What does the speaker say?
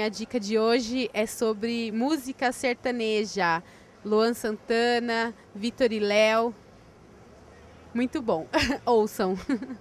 minha dica de hoje é sobre música sertaneja. Luan Santana, Vitor e Léo. Muito bom. Ouçam.